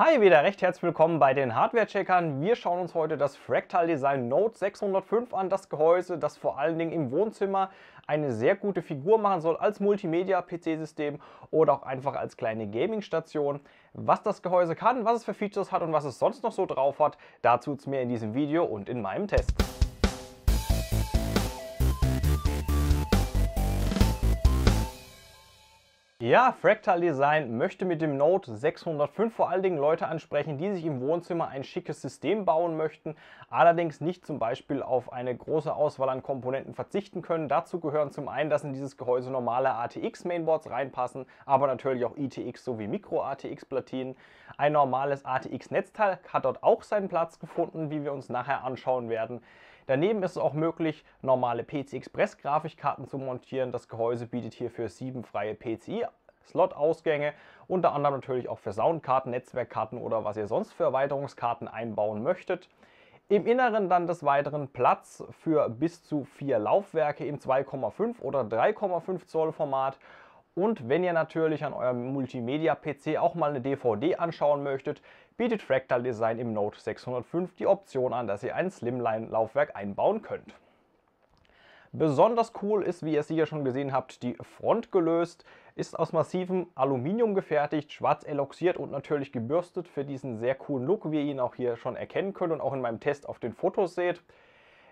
Hi, wieder recht herzlich willkommen bei den Hardware-Checkern. Wir schauen uns heute das Fractal Design Note 605 an, das Gehäuse, das vor allen Dingen im Wohnzimmer eine sehr gute Figur machen soll als Multimedia-PC-System oder auch einfach als kleine Gaming-Station. Was das Gehäuse kann, was es für Features hat und was es sonst noch so drauf hat, dazu es mehr in diesem Video und in meinem Test. Ja, Fractal Design möchte mit dem Note 605 vor allen Dingen Leute ansprechen, die sich im Wohnzimmer ein schickes System bauen möchten, allerdings nicht zum Beispiel auf eine große Auswahl an Komponenten verzichten können. Dazu gehören zum einen, dass in dieses Gehäuse normale ATX-Mainboards reinpassen, aber natürlich auch ITX sowie Micro-ATX-Platinen. Ein normales ATX-Netzteil hat dort auch seinen Platz gefunden, wie wir uns nachher anschauen werden. Daneben ist es auch möglich, normale PC Express Grafikkarten zu montieren. Das Gehäuse bietet hierfür sieben freie PCI Slot-Ausgänge, unter anderem natürlich auch für Soundkarten, Netzwerkkarten oder was ihr sonst für Erweiterungskarten einbauen möchtet. Im Inneren dann des Weiteren Platz für bis zu vier Laufwerke im 2,5 oder 3,5 Zoll Format. Und wenn ihr natürlich an eurem Multimedia-PC auch mal eine DVD anschauen möchtet, bietet Fractal Design im Note 605 die Option an, dass ihr ein Slimline-Laufwerk einbauen könnt. Besonders cool ist, wie ihr es sicher schon gesehen habt, die Front gelöst, ist aus massivem Aluminium gefertigt, schwarz eloxiert und natürlich gebürstet für diesen sehr coolen Look, wie ihr ihn auch hier schon erkennen könnt und auch in meinem Test auf den Fotos seht.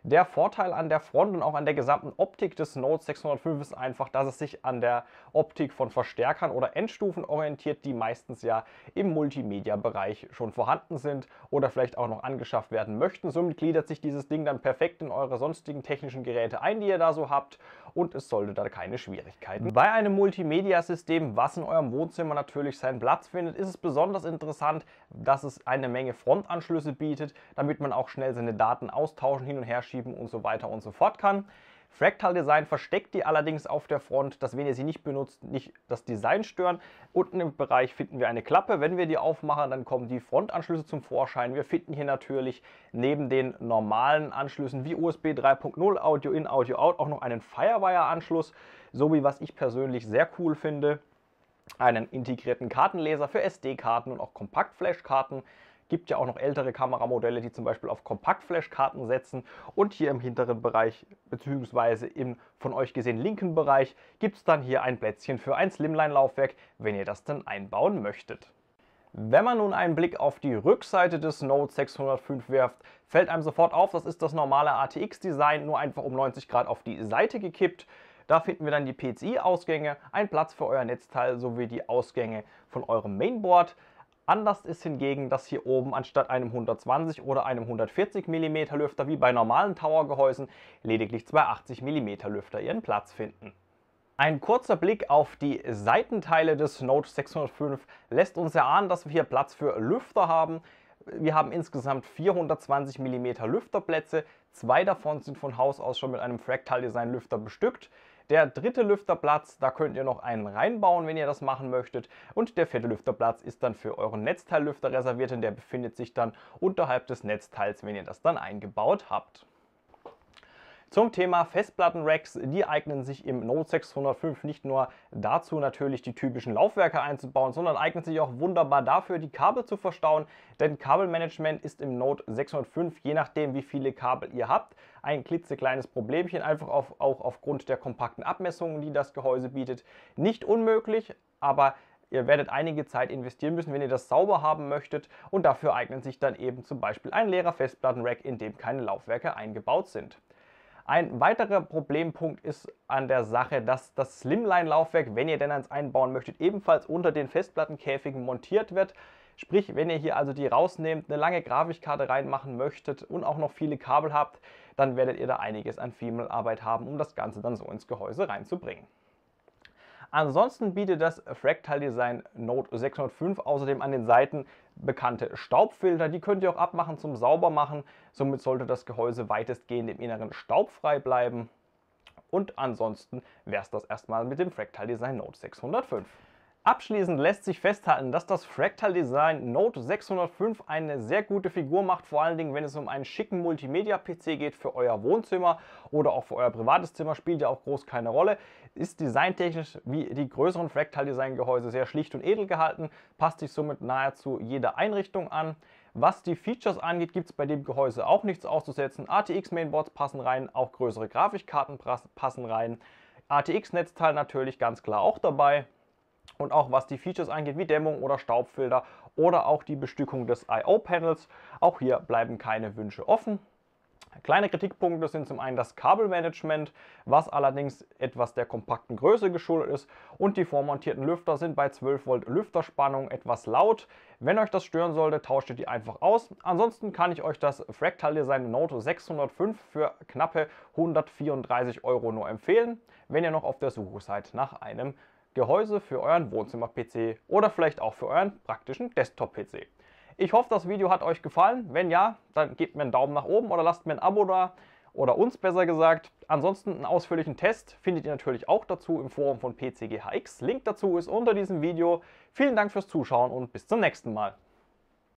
Der Vorteil an der Front und auch an der gesamten Optik des Note 605 ist einfach, dass es sich an der Optik von Verstärkern oder Endstufen orientiert, die meistens ja im Multimedia-Bereich schon vorhanden sind oder vielleicht auch noch angeschafft werden möchten. Somit gliedert sich dieses Ding dann perfekt in eure sonstigen technischen Geräte ein, die ihr da so habt und es sollte da keine Schwierigkeiten. Bei einem Multimedia-System, was in eurem Wohnzimmer natürlich seinen Platz findet, ist es besonders interessant, dass es eine Menge Frontanschlüsse bietet, damit man auch schnell seine Daten austauschen, hin und her schieben und so weiter und so fort kann. Fractal Design versteckt die allerdings auf der Front, dass wenn ihr sie nicht benutzt, nicht das Design stören. Unten im Bereich finden wir eine Klappe. Wenn wir die aufmachen, dann kommen die Frontanschlüsse zum Vorschein. Wir finden hier natürlich neben den normalen Anschlüssen wie USB 3.0, Audio in, Audio out auch noch einen Firewire-Anschluss, sowie was ich persönlich sehr cool finde, einen integrierten Kartenleser für SD-Karten und auch Kompaktflash-Karten. Gibt ja auch noch ältere Kameramodelle, die zum Beispiel auf Kompaktflashkarten setzen. Und hier im hinteren Bereich, beziehungsweise im von euch gesehen linken Bereich, gibt es dann hier ein Plätzchen für ein Slimline-Laufwerk, wenn ihr das denn einbauen möchtet. Wenn man nun einen Blick auf die Rückseite des Note 605 werft, fällt einem sofort auf, das ist das normale ATX-Design, nur einfach um 90 Grad auf die Seite gekippt. Da finden wir dann die PCI-Ausgänge, einen Platz für euer Netzteil sowie die Ausgänge von eurem Mainboard. Anders ist hingegen, dass hier oben anstatt einem 120 oder einem 140 mm Lüfter wie bei normalen Tower Gehäusen lediglich zwei 80 mm Lüfter ihren Platz finden. Ein kurzer Blick auf die Seitenteile des Note 605 lässt uns erahnen, dass wir hier Platz für Lüfter haben, wir haben insgesamt 420 mm Lüfterplätze. Zwei davon sind von Haus aus schon mit einem Fractal-Design-Lüfter bestückt. Der dritte Lüfterplatz, da könnt ihr noch einen reinbauen, wenn ihr das machen möchtet. Und der vierte Lüfterplatz ist dann für euren Netzteillüfter reserviert, denn der befindet sich dann unterhalb des Netzteils, wenn ihr das dann eingebaut habt. Zum Thema Festplattenracks, die eignen sich im Note 605 nicht nur dazu natürlich die typischen Laufwerke einzubauen, sondern eignen sich auch wunderbar dafür, die Kabel zu verstauen, denn Kabelmanagement ist im Note 605, je nachdem wie viele Kabel ihr habt, ein klitzekleines Problemchen, einfach auf, auch aufgrund der kompakten Abmessungen, die das Gehäuse bietet. Nicht unmöglich, aber Ihr werdet einige Zeit investieren müssen, wenn ihr das sauber haben möchtet und dafür eignet sich dann eben zum Beispiel ein leerer Festplattenrack, in dem keine Laufwerke eingebaut sind. Ein weiterer Problempunkt ist an der Sache, dass das Slimline-Laufwerk, wenn ihr denn eins einbauen möchtet, ebenfalls unter den Festplattenkäfigen montiert wird. Sprich, wenn ihr hier also die rausnehmt, eine lange Grafikkarte reinmachen möchtet und auch noch viele Kabel habt, dann werdet ihr da einiges an Female-Arbeit haben, um das Ganze dann so ins Gehäuse reinzubringen. Ansonsten bietet das Fractal Design Note 605 außerdem an den Seiten bekannte Staubfilter. Die könnt ihr auch abmachen zum Saubermachen. Somit sollte das Gehäuse weitestgehend im Inneren staubfrei bleiben. Und ansonsten wäre es das erstmal mit dem Fractal Design Note 605. Abschließend lässt sich festhalten, dass das Fractal Design Note 605 eine sehr gute Figur macht, vor allen Dingen, wenn es um einen schicken Multimedia-PC geht für euer Wohnzimmer oder auch für euer privates Zimmer, spielt ja auch groß keine Rolle. Ist designtechnisch wie die größeren Fractal Design Gehäuse sehr schlicht und edel gehalten, passt sich somit nahezu jeder Einrichtung an. Was die Features angeht, gibt es bei dem Gehäuse auch nichts auszusetzen. ATX Mainboards passen rein, auch größere Grafikkarten passen rein. ATX-Netzteil natürlich ganz klar auch dabei und auch was die Features angeht, wie Dämmung oder Staubfilter oder auch die Bestückung des I.O.-Panels. Auch hier bleiben keine Wünsche offen. Kleine Kritikpunkte sind zum einen das Kabelmanagement, was allerdings etwas der kompakten Größe geschuldet ist und die vormontierten Lüfter sind bei 12 Volt Lüfterspannung etwas laut. Wenn euch das stören sollte, tauscht ihr die einfach aus. Ansonsten kann ich euch das Fractal Design Note 605 für knappe 134 Euro nur empfehlen, wenn ihr noch auf der Suche seid nach einem Gehäuse für euren Wohnzimmer-PC oder vielleicht auch für euren praktischen Desktop-PC. Ich hoffe, das Video hat euch gefallen. Wenn ja, dann gebt mir einen Daumen nach oben oder lasst mir ein Abo da oder uns besser gesagt. Ansonsten einen ausführlichen Test findet ihr natürlich auch dazu im Forum von PCGHX. Link dazu ist unter diesem Video. Vielen Dank fürs Zuschauen und bis zum nächsten Mal.